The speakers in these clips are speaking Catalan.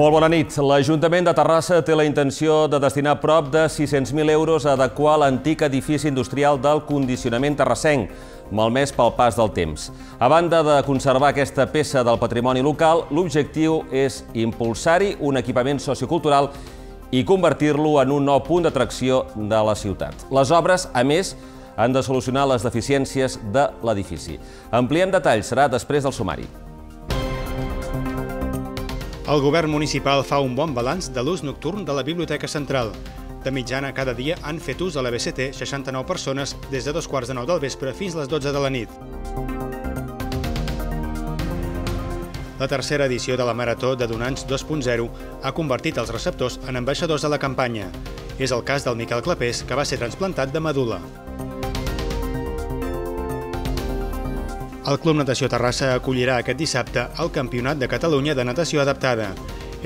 Molt bona nit. L'Ajuntament de Terrassa té la intenció de destinar prop de 600.000 euros a adequar l'antic edifici industrial del condicionament terrassenc, malmès pel pas del temps. A banda de conservar aquesta peça del patrimoni local, l'objectiu és impulsar-hi un equipament sociocultural i convertir-lo en un nou punt d'atracció de la ciutat. Les obres, a més, han de solucionar les deficiències de l'edifici. Ampliem detalls, serà després del sumari. El govern municipal fa un bon balanç de l'ús nocturn de la Biblioteca Central. De mitjana, cada dia han fet ús a la BCT 69 persones des de dos quarts de nou del vespre fins a les 12 de la nit. La tercera edició de la Marató de Donants 2.0 ha convertit els receptors en ambaixadors de la campanya. És el cas del Miquel Clapés, que va ser transplantat de medula. El Club Natació Terrassa acollirà aquest dissabte el Campionat de Catalunya de Natació Adaptada.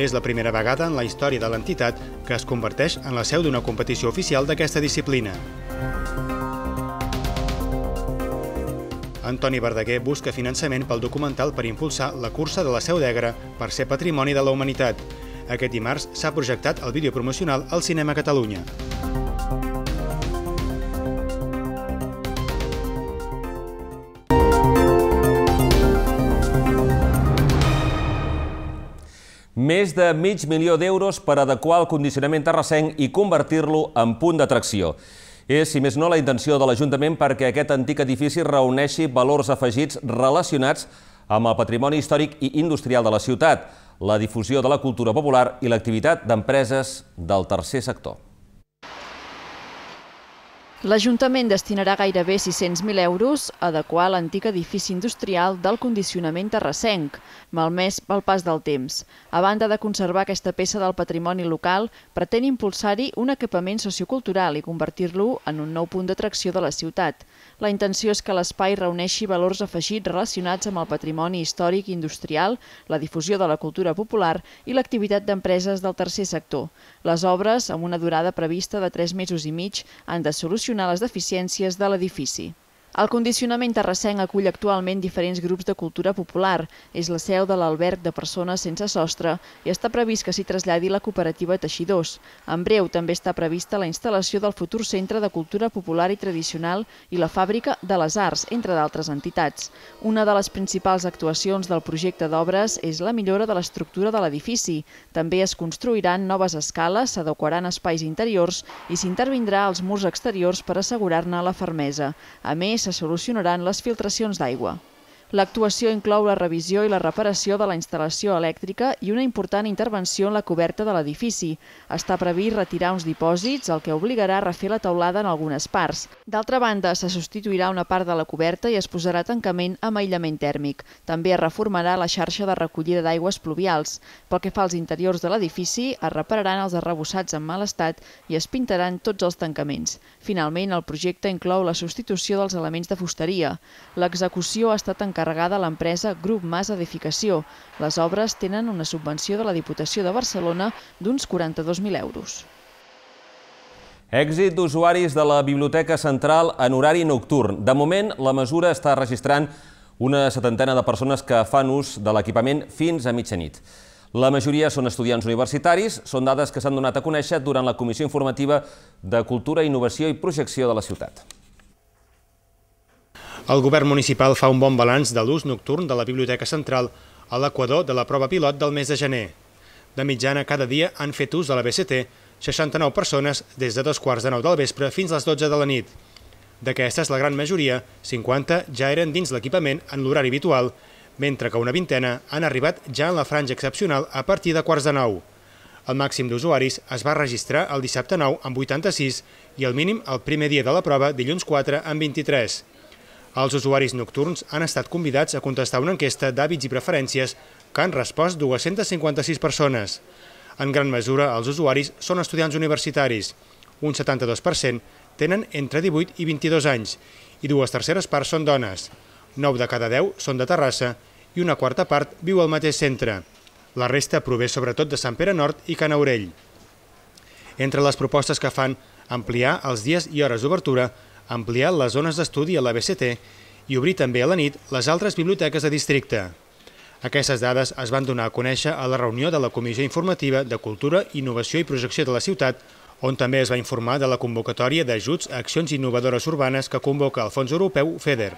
És la primera vegada en la història de l'entitat que es converteix en la seu d'una competició oficial d'aquesta disciplina. Antoni Verdaguer busca finançament pel documental per impulsar la cursa de la Seu d'Egra per ser Patrimoni de la Humanitat. Aquest dimarts s'ha projectat el vídeo promocional al Cinema Catalunya. Més de mig milió d'euros per adequar el condicionament terrassenc i convertir-lo en punt d'atracció. És, si més no, la intenció de l'Ajuntament perquè aquest antic edifici reuneixi valors afegits relacionats amb el patrimoni històric i industrial de la ciutat, la difusió de la cultura popular i l'activitat d'empreses del tercer sector. L'Ajuntament destinarà gairebé 600.000 euros a adequar l'antic edifici industrial del condicionament terrassenc, malmès pel pas del temps. A banda de conservar aquesta peça del patrimoni local, pretén impulsar-hi un equipament sociocultural i convertir-lo en un nou punt d'atracció de la ciutat. La intenció és que l'espai reuneixi valors afegits relacionats amb el patrimoni històric i industrial, la difusió de la cultura popular i l'activitat d'empreses del tercer sector. Les obres, amb una durada prevista de tres mesos i mig, han de solucionar les deficiències de l'edifici. El condicionament terrassenc acull actualment diferents grups de cultura popular. És la seu de l'alberg de persones sense sostre i està previst que s'hi traslladi la cooperativa Teixidors. En breu també està prevista la instal·lació del futur Centre de Cultura Popular i Tradicional i la Fàbrica de les Arts, entre d'altres entitats. Una de les principals actuacions del projecte d'obres és la millora de l'estructura de l'edifici. També es construiran noves escales, s'adequaran espais interiors i s'intervindrà als murs exteriors per assegurar-ne la fermesa. A més, se solucionaran les filtracions d'aigua. L'actuació inclou la revisió i la reparació de la instal·lació elèctrica i una important intervenció en la coberta de l'edifici. Està previst retirar uns dipòsits, el que obligarà a refer la teulada en algunes parts. D'altra banda, se substituirà una part de la coberta i es posarà tancament amb aïllament tèrmic. També es reformarà la xarxa de recollida d'aigües pluvials. Pel que fa als interiors de l'edifici, es repararan els arrebossats en mal estat i es pintaran tots els tancaments. Finalment, el projecte inclou la substitució dels elements de fusteria. L'execució ha estat encarregada l'empresa Grup Mas Edificació. Les obres tenen una subvenció de la Diputació de Barcelona d'uns 42.000 euros. Èxit d'usuaris de la Biblioteca Central en horari nocturn. De moment, la mesura està registrant una setantena de persones que fan ús de l'equipament fins a mitjanit. La majoria són estudiants universitaris, són dades que s'han donat a conèixer durant la Comissió Informativa de Cultura, Innovació i Projecció de la Ciutat. El govern municipal fa un bon balanç de l'ús nocturn de la Biblioteca Central a l'equador de la prova pilot del mes de gener. De mitjana, cada dia han fet ús de la BCT 69 persones des de dos quarts de nou del vespre fins a les 12 de la nit. D'aquestes, la gran majoria, 50, ja eren dins l'equipament en l'horari habitual, mentre que una vintena han arribat ja en la franja excepcional a partir de quarts de nou. El màxim d'usuaris es va registrar el dissabte 9 amb 86 i el mínim el primer dia de la prova dilluns 4 amb 23. Els usuaris nocturns han estat convidats a contestar una enquesta d'hàbits i preferències que han respost 256 persones. En gran mesura, els usuaris són estudiants universitaris. Un 72% tenen entre 18 i 22 anys i dues terceres parts són dones. 9 de cada 10 són de Terrassa i una quarta part viu al mateix centre. La resta prové sobretot de Sant Pere Nord i Canaurell. Entre les propostes que fan, ampliar els dies i hores d'obertura ampliar les zones d'estudi a la BCT i obrir també a la nit les altres biblioteques de districte. Aquestes dades es van donar a conèixer a la reunió de la Comissió Informativa de Cultura, Innovació i Projecció de la Ciutat, on també es va informar de la convocatòria d'ajuts a accions innovadores urbanes que convoca el Fons Europeu FEDER.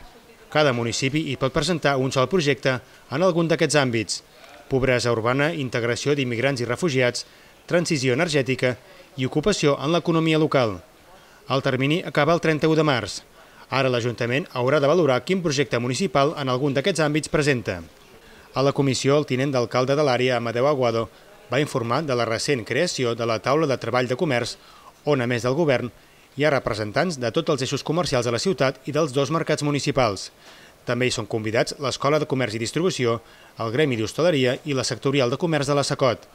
Cada municipi hi pot presentar un sol projecte en algun d'aquests àmbits. Pobresa urbana, integració d'immigrants i refugiats, transició energètica i ocupació en l'economia local. El termini acaba el 31 de març. Ara l'Ajuntament haurà de valorar quin projecte municipal en algun d'aquests àmbits presenta. A la comissió, el tinent d'alcalde de l'àrea, Amadeu Aguado, va informar de la recent creació de la taula de treball de comerç, on, a més del govern, hi ha representants de tots els eixos comercials de la ciutat i dels dos mercats municipals. També hi són convidats l'Escola de Comerç i Distribució, el Gremi d'Hostaleria i la Sectorial de Comerç de la Sacot.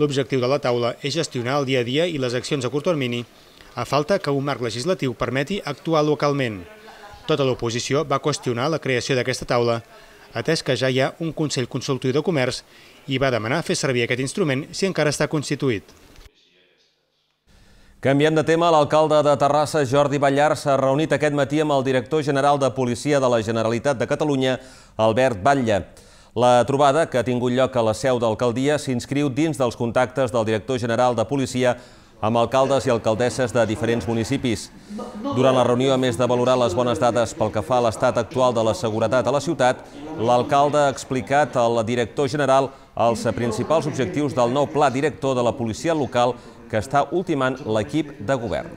L'objectiu de la taula és gestionar el dia a dia i les accions a curt termini a falta que un marc legislatiu permeti actuar localment. Tota l'oposició va qüestionar la creació d'aquesta taula, atès que ja hi ha un Consell Consultiu de Comerç i va demanar fer servir aquest instrument si encara està constituït. Canviem de tema. L'alcalde de Terrassa, Jordi Ballar, s'ha reunit aquest matí amb el director general de Policia de la Generalitat de Catalunya, Albert Batlle. La trobada, que ha tingut lloc a la seu d'alcaldia, s'inscriu dins dels contactes del director general de Policia amb alcaldes i alcaldesses de diferents municipis. Durant la reunió, a més de valorar les bones dades pel que fa a l'estat actual de la seguretat a la ciutat, l'alcalde ha explicat al director general els principals objectius del nou pla director de la policia local que està ultimant l'equip de govern.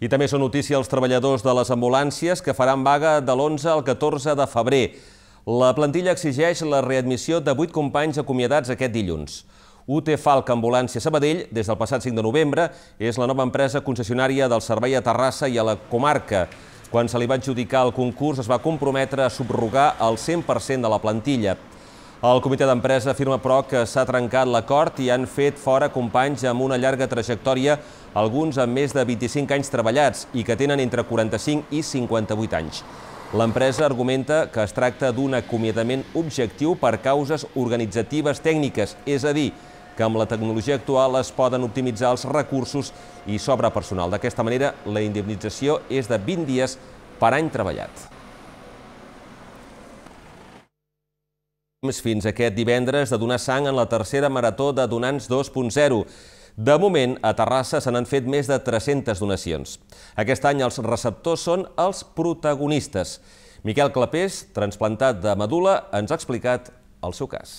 I també són notícia els treballadors de les ambulàncies que faran vaga de l'11 al 14 de febrer. La plantilla exigeix la readmissió de vuit companys acomiadats aquest dilluns. UT Falc Ambulància Sabadell, des del passat 5 de novembre, és la nova empresa concessionària del servei a Terrassa i a la comarca. Quan se li va adjudicar el concurs, es va comprometre a subrogar el 100% de la plantilla. El comitè d'empresa afirma, però, que s'ha trencat l'acord i han fet fora companys amb una llarga trajectòria, alguns amb més de 25 anys treballats i que tenen entre 45 i 58 anys. L'empresa argumenta que es tracta d'un acomiadament objectiu per causes organitzatives tècniques, és a dir, que amb la tecnologia actual es poden optimitzar els recursos i sobre personal. D'aquesta manera, la indemnització és de 20 dies per any treballat. Fins aquest divendres de donar sang en la tercera marató de Donants 2.0. De moment, a Terrassa se n'han fet més de 300 donacions. Aquest any els receptors són els protagonistes. Miquel Clapés, transplantat de medula, ens ha explicat el seu cas.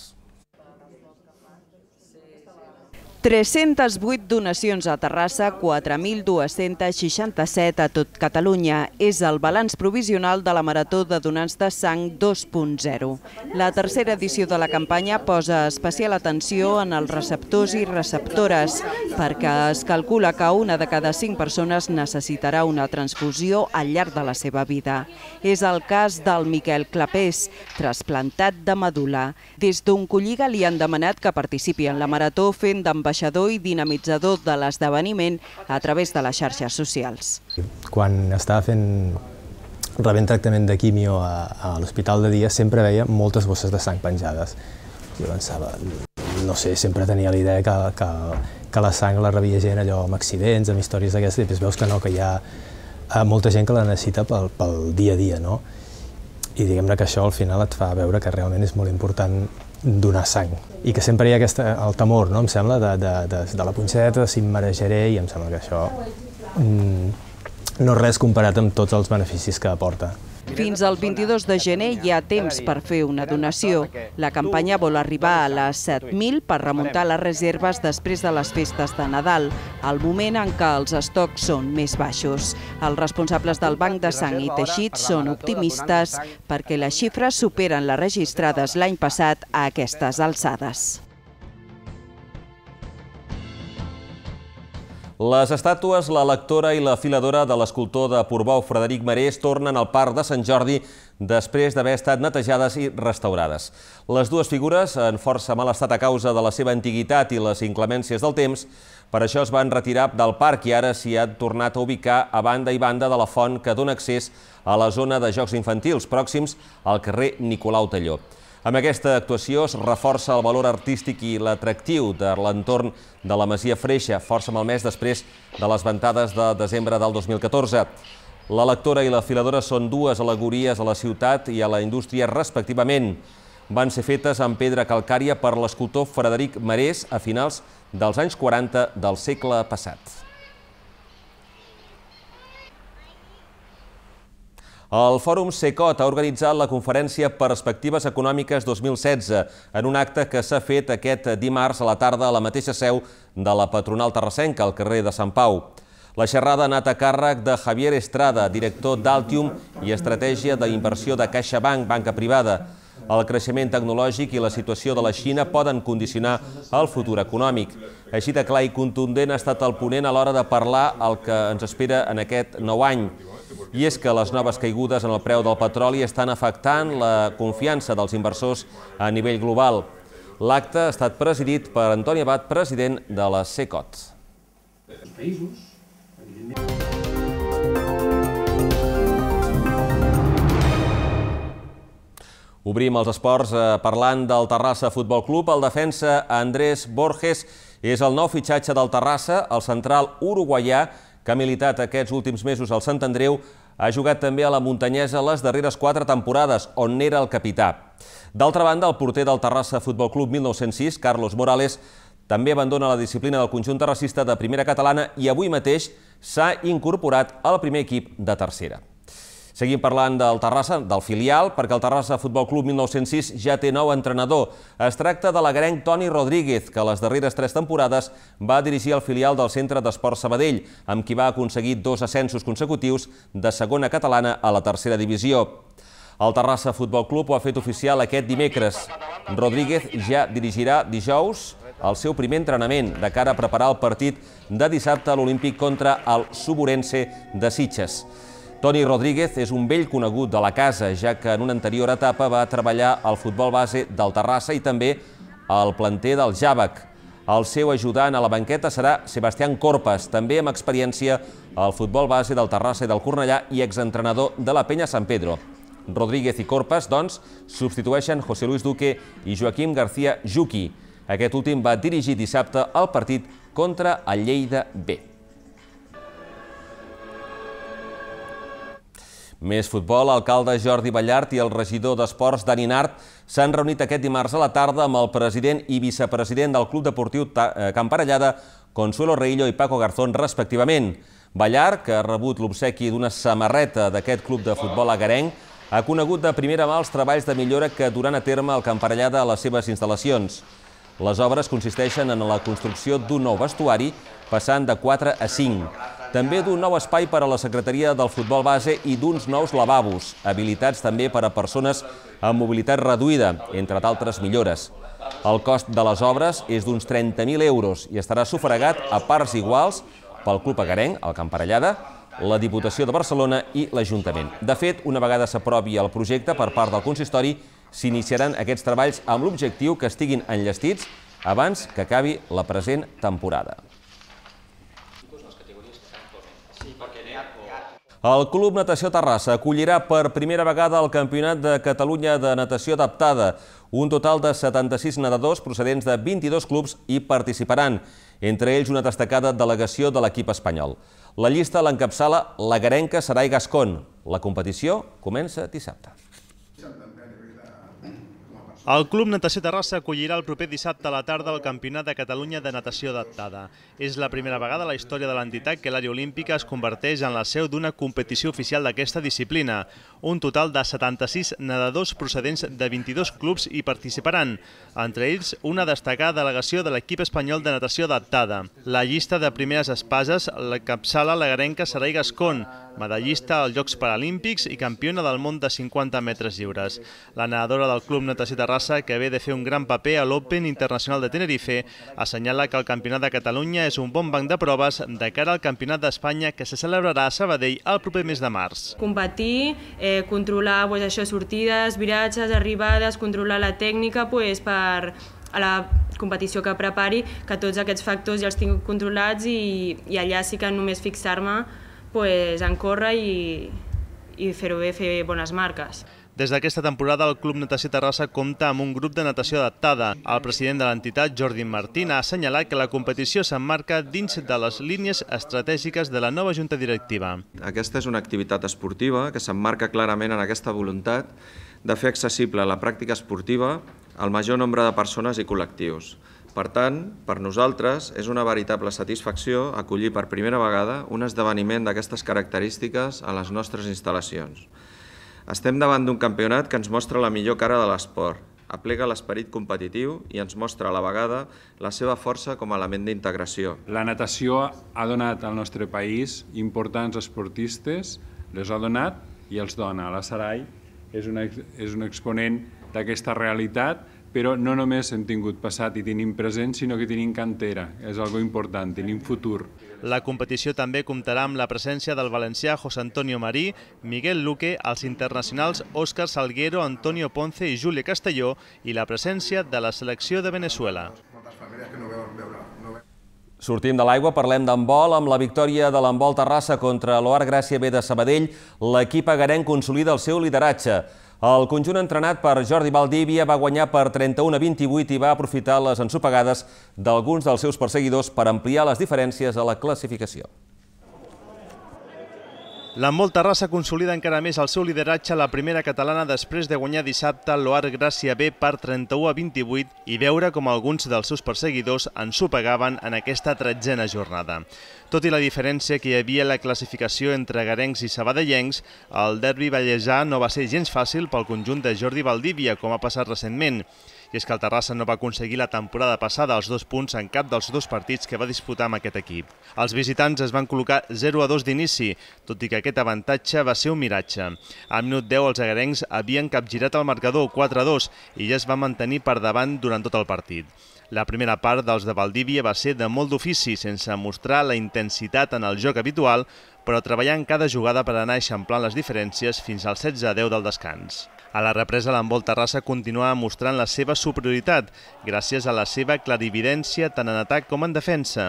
308 donacions a Terrassa, 4.267 a tot Catalunya. És el balanç provisional de la Marató de Donants de Sang 2.0. La tercera edició de la campanya posa especial atenció en els receptors i receptores, perquè es calcula que una de cada cinc persones necessitarà una transfusió al llarg de la seva vida. És el cas del Miquel Clapés, trasplantat de medula. Des d'un colliga li han demanat que participi en la marató fent d'ambaixador ambaixador i dinamitzador de l'esdeveniment a través de les xarxes socials. Quan estava fent rebent tractament de quimio a, a l'hospital de dia sempre veia moltes bosses de sang penjades. Jo pensava, no sé, sempre tenia la idea que, que, que la sang la rebia gent allò amb accidents, amb històries d'aquestes, i després veus que no, que hi ha eh, molta gent que la necessita pel, pel dia a dia, no? I diguem-ne que això al final et fa veure que realment és molt important donar sang. I que sempre hi ha aquesta, el temor, no? em sembla, de, de, de, de la punxeta, si em marejaré, i em sembla que això mm, no res comparat amb tots els beneficis que aporta. Fins al 22 de gener hi ha temps per fer una donació. La campanya vol arribar a les 7.000 per remuntar les reserves després de les festes de Nadal, al moment en què els estocs són més baixos. Els responsables del Banc de Sang i Teixits són optimistes perquè les xifres superen les registrades l'any passat a aquestes alçades. Les estàtues, la lectora i la filadora de l'escultor de Portbou, Frederic Marés, tornen al Parc de Sant Jordi després d'haver estat netejades i restaurades. Les dues figures, en força mal estat a causa de la seva antiguitat i les inclemències del temps, per això es van retirar del parc i ara s'hi han tornat a ubicar a banda i banda de la font que dona accés a la zona de jocs infantils, pròxims al carrer Nicolau Talló. Amb aquesta actuació es reforça el valor artístic i l'atractiu de l'entorn de la Masia Freixa, força mes després de les ventades de desembre del 2014. La lectora i la filadora són dues alegories a la ciutat i a la indústria respectivament. Van ser fetes amb pedra calcària per l'escultor Frederic Marés a finals dels anys 40 del segle passat. El Fòrum SECOT ha organitzat la conferència Perspectives Econòmiques 2016 en un acte que s'ha fet aquest dimarts a la tarda a la mateixa seu de la patronal terrassenca, al carrer de Sant Pau. La xerrada ha anat a càrrec de Javier Estrada, director d'Altium i estratègia d'inversió de CaixaBank, banca privada. El creixement tecnològic i la situació de la Xina poden condicionar el futur econòmic. Així de clar i contundent ha estat el ponent a l'hora de parlar el que ens espera en aquest nou any. I és que les noves caigudes en el preu del petroli estan afectant la confiança dels inversors a nivell global. L'acte ha estat presidit per Antoni Abad, president de la CECOT. Els països, evidentment... Obrim els esports eh, parlant del Terrassa Futbol Club. El defensa Andrés Borges és el nou fitxatge del Terrassa, el central uruguaià, que ha militat aquests últims mesos al Sant Andreu, ha jugat també a la muntanyesa les darreres quatre temporades, on n'era el capità. D'altra banda, el porter del Terrassa Futbol Club 1906, Carlos Morales, també abandona la disciplina del conjunt terracista de primera catalana i avui mateix s'ha incorporat al primer equip de tercera. Seguim parlant del Terrassa, del filial, perquè el Terrassa Futbol Club 1906 ja té nou entrenador. Es tracta de l'agrenc Toni Rodríguez, que les darreres tres temporades va dirigir el filial del Centre d'Esport Sabadell, amb qui va aconseguir dos ascensos consecutius de segona catalana a la tercera divisió. El Terrassa Futbol Club ho ha fet oficial aquest dimecres. Rodríguez ja dirigirà dijous el seu primer entrenament de cara a preparar el partit de dissabte a l'Olímpic contra el Suborense de Sitges. Toni Rodríguez és un vell conegut de la casa, ja que en una anterior etapa va treballar al futbol base del Terrassa i també al planter del Javac. El seu ajudant a la banqueta serà Sebastián Corpes, també amb experiència al futbol base del Terrassa i del Cornellà i exentrenador de la penya Sant Pedro. Rodríguez i Corpes, doncs, substitueixen José Luis Duque i Joaquim García Juqui. Aquest últim va dirigir dissabte el partit contra el Lleida B. Més futbol, l'alcalde Jordi Ballart i el regidor d'Esports, Dani Nart, s'han reunit aquest dimarts a la tarda amb el president i vicepresident del Club Deportiu eh, Camparellada, Consuelo Reillo i Paco Garzón, respectivament. Ballart, que ha rebut l'obsequi d'una samarreta d'aquest club de futbol agarenc, ha conegut de primera mà els treballs de millora que duran a terme el Camparellada a les seves instal·lacions. Les obres consisteixen en la construcció d'un nou vestuari, passant de 4 a 5. També d'un nou espai per a la secretaria del futbol base i d'uns nous lavabos, habilitats també per a persones amb mobilitat reduïda, entre d'altres millores. El cost de les obres és d'uns 30.000 euros i estarà sufragat a parts iguals pel Club Agarenc, el Camparellada, la Diputació de Barcelona i l'Ajuntament. De fet, una vegada s'aprovi el projecte per part del consistori, s'iniciaran aquests treballs amb l'objectiu que estiguin enllestits abans que acabi la present temporada. El Club Natació Terrassa acollirà per primera vegada el Campionat de Catalunya de Natació Adaptada. Un total de 76 nedadors procedents de 22 clubs hi participaran, entre ells una destacada delegació de l'equip espanyol. La llista l'encapçala la garenca Sarai Gascon. La competició comença dissabte. El Club Natació Terrassa acollirà el proper dissabte a la tarda el Campionat de Catalunya de Natació Adaptada. És la primera vegada a la història de l'entitat que l'àrea olímpica es converteix en la seu d'una competició oficial d'aquesta disciplina. Un total de 76 nedadors procedents de 22 clubs hi participaran, entre ells una destacada delegació de l'equip espanyol de natació adaptada. La llista de primeres espases la capçala la garenca Sarai Gascon, medallista als Jocs Paralímpics i campiona del món de 50 metres lliures. La nedadora del Club Natació Terrassa Terrassa, que ve de fer un gran paper a l'Open Internacional de Tenerife, assenyala que el Campionat de Catalunya és un bon banc de proves de cara al Campionat d'Espanya que se celebrarà a Sabadell el proper mes de març. Competir, eh, controlar pues, això, sortides, viratges, arribades, controlar la tècnica pues, per, a la competició que prepari, que tots aquests factors ja els tinc controlats i, i allà sí que només fixar-me pues, en córrer i, i fer-ho bé, fer bones marques. Des d'aquesta temporada, el Club Natació Terrassa compta amb un grup de natació adaptada. El president de l'entitat, Jordi Martín, ha assenyalat que la competició s'emmarca dins de les línies estratègiques de la nova Junta Directiva. Aquesta és una activitat esportiva que s'emmarca clarament en aquesta voluntat de fer accessible la pràctica esportiva al major nombre de persones i col·lectius. Per tant, per nosaltres és una veritable satisfacció acollir per primera vegada un esdeveniment d'aquestes característiques a les nostres instal·lacions. Estem davant d'un campionat que ens mostra la millor cara de l'esport, aplega l'esperit competitiu i ens mostra a la vegada la seva força com a element d'integració. La natació ha donat al nostre país importants esportistes, les ha donat i els dona. La Sarai és un, és un exponent d'aquesta realitat però no només hem tingut passat i tenim present, sinó que tenim cantera. És algo important, tenim futur. La competició també comptarà amb la presència del valencià José Antonio Marí, Miguel Luque, els internacionals Òscar Salguero, Antonio Ponce i Júlia Castelló i la presència de la selecció de Venezuela. Sortim de l'aigua, parlem d'handbol. Amb la victòria de l'handbol Terrassa contra l'Oar Gràcia B de Sabadell, l'equip agarenc consolida el seu lideratge. El conjunt entrenat per Jordi Valdívia va guanyar per 31 a 28 i va aprofitar les ensopegades d'alguns dels seus perseguidors per ampliar les diferències a la classificació. La Rassa consolida encara més el seu lideratge a la primera catalana després de guanyar dissabte l'Oar Gràcia B per 31 a 28 i veure com alguns dels seus perseguidors ensopegaven en aquesta tretzena jornada. Tot i la diferència que hi havia en la classificació entre garencs i sabadellencs, el derbi ballejar no va ser gens fàcil pel conjunt de Jordi Valdívia, com ha passat recentment i és que el Terrassa no va aconseguir la temporada passada els dos punts en cap dels dos partits que va disputar amb aquest equip. Els visitants es van col·locar 0 a 2 d'inici, tot i que aquest avantatge va ser un miratge. Al minut 10 els agarencs havien capgirat el marcador 4 a 2 i ja es va mantenir per davant durant tot el partit. La primera part dels de Valdívia va ser de molt d'ofici, sense mostrar la intensitat en el joc habitual, però treballant cada jugada per anar eixamplant les diferències fins al 16-10 del descans. A la represa, l'envol Terrassa continua mostrant la seva superioritat gràcies a la seva clarividència tant en atac com en defensa.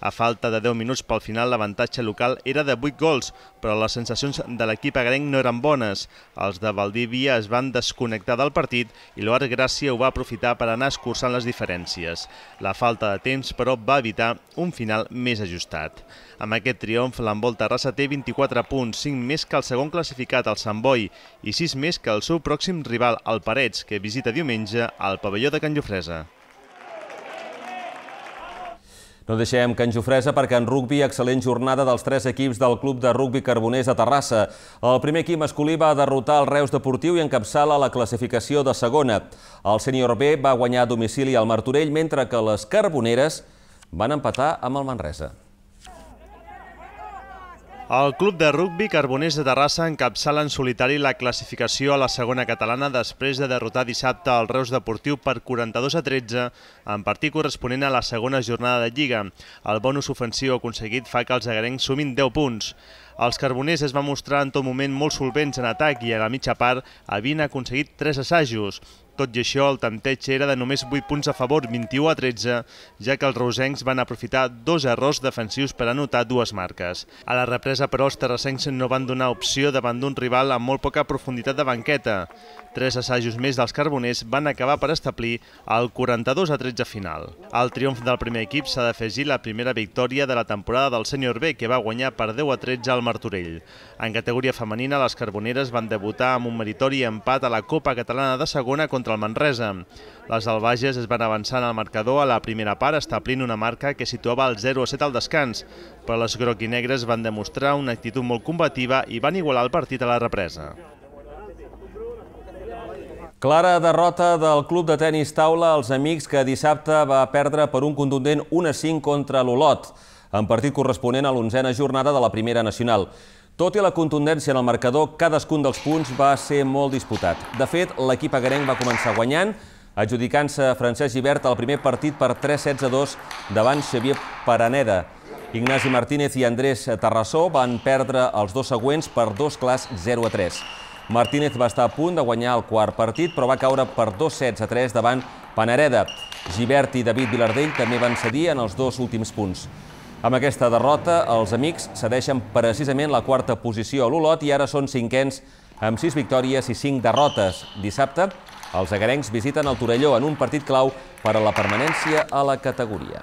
A falta de 10 minuts pel final, l'avantatge local era de 8 gols, però les sensacions de l'equip agrenc no eren bones. Els de Valdívia es van desconnectar del partit i l'Oar Gràcia ho va aprofitar per anar escurçant les diferències. La falta de temps, però, va evitar un final més ajustat. Amb aquest triomf, l'Envol Terrassa té 24 punts, 5 més que el segon classificat, el Sant Boi, i 6 més que el seu pròxim rival, el Parets, que visita diumenge al pavelló de Can Llofresa. No deixem Can Jofresa perquè en rugbi excel·lent jornada dels tres equips del Club de Rugbi Carboners a Terrassa. El primer equip masculí va derrotar el Reus Deportiu i encapçala la classificació de segona. El sènior B va guanyar a domicili al Martorell, mentre que les Carboneres van empatar amb el Manresa. El club de rugbi Carboners de Terrassa encapçala en solitari la classificació a la segona catalana després de derrotar dissabte el Reus Deportiu per 42 a 13 en partit corresponent a la segona jornada de Lliga. El bonus ofensiu aconseguit fa que els agarencs sumin 10 punts. Els carboners es va mostrar en tot moment molt solvents en atac i a la mitja part havien aconseguit 3 assajos. Tot i això, el tanteig era de només 8 punts a favor, 21 a 13, ja que els rosencs van aprofitar dos errors defensius per anotar dues marques. A la represa, però, els terrassencs no van donar opció davant d'un rival amb molt poca profunditat de banqueta. Tres assajos més dels carboners van acabar per establir el 42 a 13 final. El triomf del primer equip s'ha d'afegir la primera victòria de la temporada del sènior B, que va guanyar per 10 a 13 al Martorell. En categoria femenina, les carboneres van debutar amb un meritori empat a la Copa Catalana de Segona contra contra el Manresa. Les albages es van avançar en el marcador a la primera part, establint una marca que situava el 0-7 al descans, però les groc i negres van demostrar una actitud molt combativa i van igualar el partit a la represa. Clara derrota del club de tennis taula als amics que dissabte va perdre per un contundent 1-5 contra l'Olot, en partit corresponent a l'onzena jornada de la Primera Nacional. Tot i la contundència en el marcador, cadascun dels punts va ser molt disputat. De fet, l'equip agarenc va començar guanyant, adjudicant-se Francesc Givert al primer partit per 3-16-2 davant Xavier Paraneda. Ignasi Martínez i Andrés Terrassó van perdre els dos següents per dos clars 0-3. Martínez va estar a punt de guanyar el quart partit, però va caure per 2-16-3 davant Panareda. Givert i David Vilardell també van cedir en els dos últims punts. Amb aquesta derrota, els amics cedeixen precisament la quarta posició a l'Olot i ara són cinquens amb sis victòries i cinc derrotes. Dissabte, els agarencs visiten el Torelló en un partit clau per a la permanència a la categoria.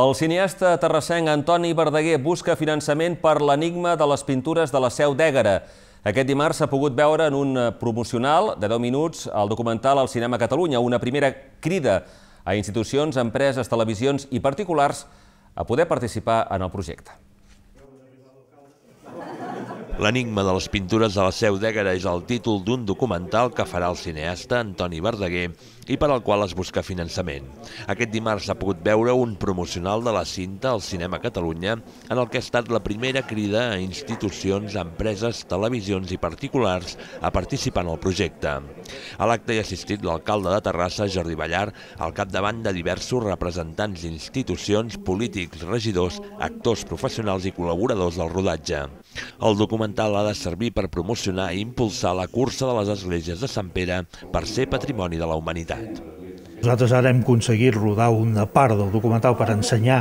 El cineasta terrassenc Antoni Verdaguer busca finançament per l'enigma de les pintures de la Seu d'Ègara. Aquest dimarts s'ha pogut veure en un eh, promocional de 10 minuts el documental al Cinema Catalunya, una primera crida a institucions, empreses, televisions i particulars a poder participar en el projecte. L'enigma de les pintures de la Seu d'Ègara és el títol d'un documental que farà el cineasta Antoni Verdaguer i per al qual es busca finançament. Aquest dimarts s'ha pogut veure un promocional de la cinta al Cinema Catalunya, en el que ha estat la primera crida a institucions, empreses, televisions i particulars a participar en el projecte. A l'acte hi ha assistit l'alcalde de Terrassa, Jordi Ballar, al capdavant de diversos representants d'institucions, polítics, regidors, actors professionals i col·laboradors del rodatge. El documental ha de servir per promocionar i impulsar la cursa de les esglésies de Sant Pere per ser patrimoni de la humanitat. Nosaltres ara hem aconseguit rodar una part del documental per ensenyar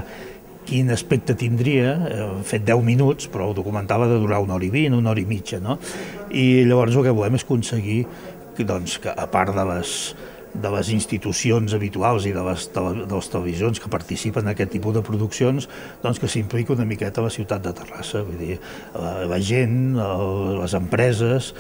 quin aspecte tindria, hem eh, fet 10 minuts, però el documental ha de durar una hora i vint, una hora i mitja, no? I llavors el que volem és aconseguir doncs, que a part de les de les institucions habituals i de les, tele, de les televisions que participen en aquest tipus de produccions, doncs que s'implica una miqueta a la ciutat de Terrassa, vull dir, la, la gent, les empreses,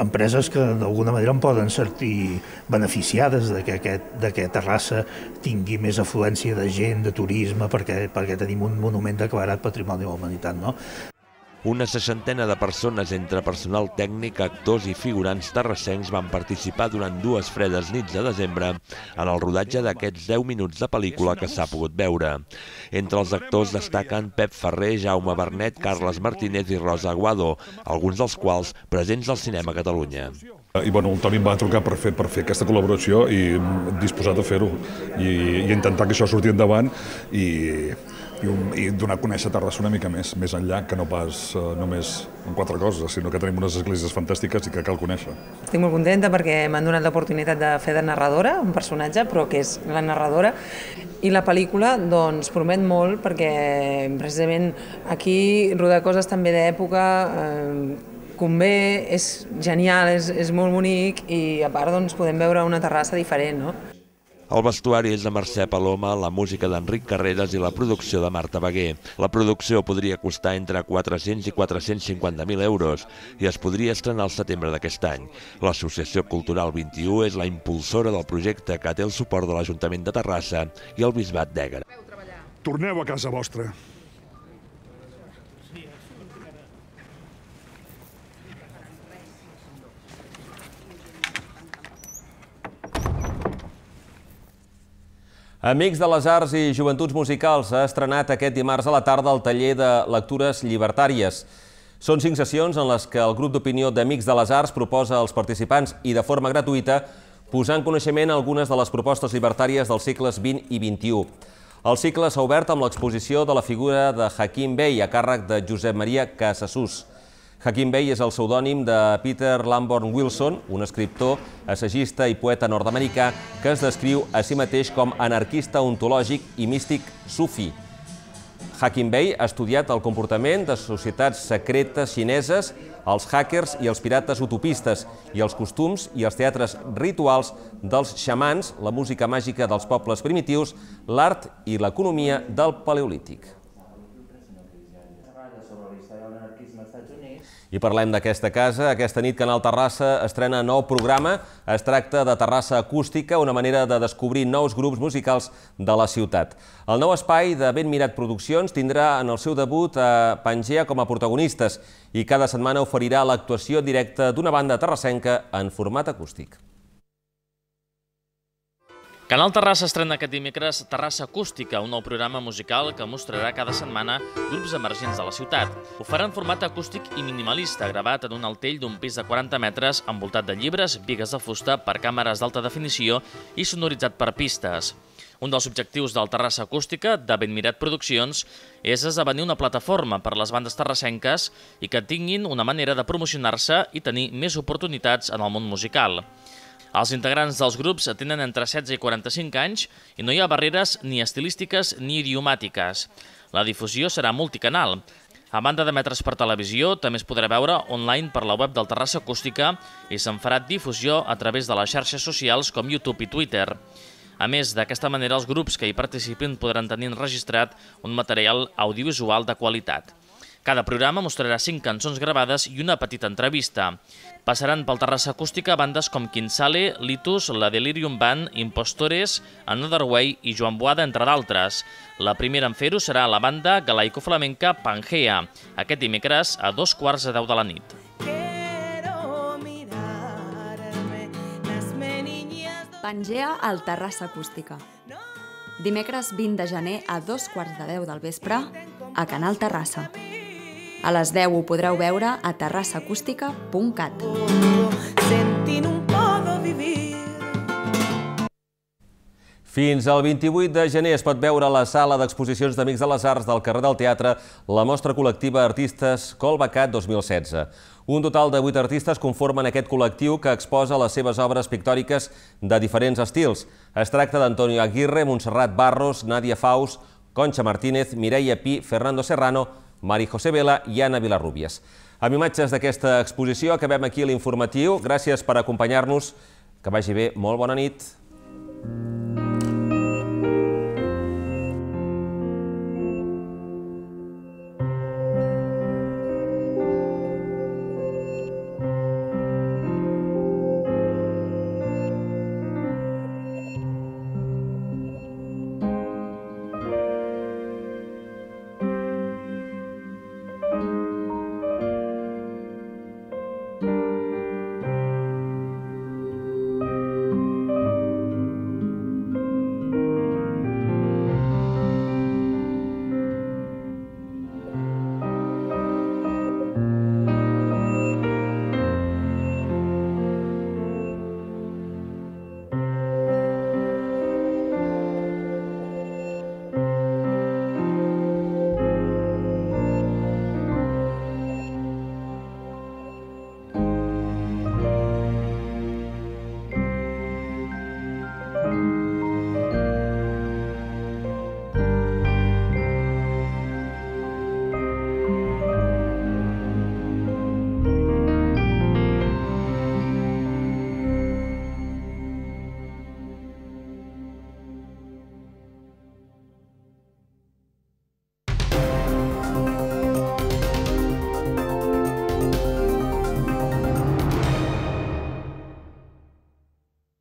empreses que d'alguna manera en poden sortir beneficiades de que, aquest, de que Terrassa tingui més afluència de gent, de turisme, perquè, perquè tenim un monument declarat Patrimoni de la Humanitat, no? Una seixantena de persones entre personal tècnic, actors i figurants terrassencs van participar durant dues fredes nits de desembre en el rodatge d'aquests 10 minuts de pel·lícula que s'ha pogut veure. Entre els actors destaquen Pep Ferrer, Jaume Bernet, Carles Martínez i Rosa Aguado, alguns dels quals presents al Cinema Catalunya. I bueno, el Toni em va trucar per fer, per fer aquesta col·laboració i mm, disposat a fer-ho i, i intentar que això surti endavant i, i, un, i donar a conèixer Terrassa una mica més, més enllà, que no pas eh, només en quatre coses, sinó que tenim unes esglésies fantàstiques i que cal conèixer. Estic molt contenta perquè m'han donat l'oportunitat de fer de narradora, un personatge, però que és la narradora, i la pel·lícula doncs, promet molt perquè precisament aquí rodar coses també d'època eh, convé, és genial, és, és molt bonic i a part doncs, podem veure una terrassa diferent. No? El vestuari és de Mercè Paloma, la música d'Enric Carreras i la producció de Marta Beguer. La producció podria costar entre 400 i 450.000 euros i es podria estrenar al setembre d'aquest any. L'Associació Cultural 21 és la impulsora del projecte que té el suport de l'Ajuntament de Terrassa i el Bisbat d'Ègara. Torneu a casa vostra. Amics de les Arts i Joventuts Musicals ha estrenat aquest dimarts a la tarda el taller de lectures llibertàries. Són cinc sessions en les que el grup d'opinió d'Amics de les Arts proposa als participants i de forma gratuïta posar en coneixement algunes de les propostes llibertàries dels segles XX i XXI. El cicle s'ha obert amb l'exposició de la figura de Hakim Bey a càrrec de Josep Maria Casassús. Hakim Bey és el pseudònim de Peter Lamborn Wilson, un escriptor, assagista i poeta nord-americà que es descriu a si mateix com anarquista ontològic i místic sufi. Hakim Bey ha estudiat el comportament de societats secretes xineses, els hackers i els pirates utopistes, i els costums i els teatres rituals dels xamans, la música màgica dels pobles primitius, l'art i l'economia del paleolític. I parlem d'aquesta casa. Aquesta nit Canal Terrassa estrena nou programa. Es tracta de Terrassa Acústica, una manera de descobrir nous grups musicals de la ciutat. El nou espai de Ben Mirat Produccions tindrà en el seu debut a Pangea com a protagonistes i cada setmana oferirà l'actuació directa d'una banda terrassenca en format acústic. Canal Terrassa estrena aquest dimecres Terrassa Acústica, un nou programa musical que mostrarà cada setmana grups emergents de la ciutat. Ho farà en format acústic i minimalista, gravat en un altell d'un pis de 40 metres, envoltat de llibres, vigues de fusta per càmeres d'alta definició i sonoritzat per pistes. Un dels objectius del Terrassa Acústica, de Mirat Produccions, és esdevenir una plataforma per a les bandes terrassenques i que tinguin una manera de promocionar-se i tenir més oportunitats en el món musical. Els integrants dels grups tenen entre 16 i 45 anys i no hi ha barreres ni estilístiques ni idiomàtiques. La difusió serà multicanal. A banda de metres per televisió, també es podrà veure online per la web del Terrassa Acústica i se'n farà difusió a través de les xarxes socials com YouTube i Twitter. A més, d'aquesta manera els grups que hi participin podran tenir enregistrat un material audiovisual de qualitat. Cada programa mostrarà cinc cançons gravades i una petita entrevista. Passaran pel Terrassa Acústica bandes com Quinsale, Litus, La Delirium Band, Impostores, Another Way i Joan Boada, entre d'altres. La primera en fer-ho serà la banda galaico-flamenca Pangea, aquest dimecres a dos quarts de deu de la nit. Pangea al Terrassa Acústica. Dimecres 20 de gener a dos quarts de deu del vespre a Canal Terrassa. A les 10 ho podreu veure a terrassaacústica.cat. fins al 28 de gener es pot veure a la sala d'exposicions d'Amics de les Arts del carrer del Teatre la mostra col·lectiva Artistes Colbacat 2016. Un total de 8 artistes conformen aquest col·lectiu que exposa les seves obres pictòriques de diferents estils. Es tracta d'Antonio Aguirre, Montserrat Barros, Nadia Faust, Concha Martínez, Mireia Pi, Fernando Serrano Mari José Vela i Anna Vilarrubias. Amb imatges d'aquesta exposició acabem aquí l'informatiu. Gràcies per acompanyar-nos. Que vagi bé. Molt bona nit. Thank you.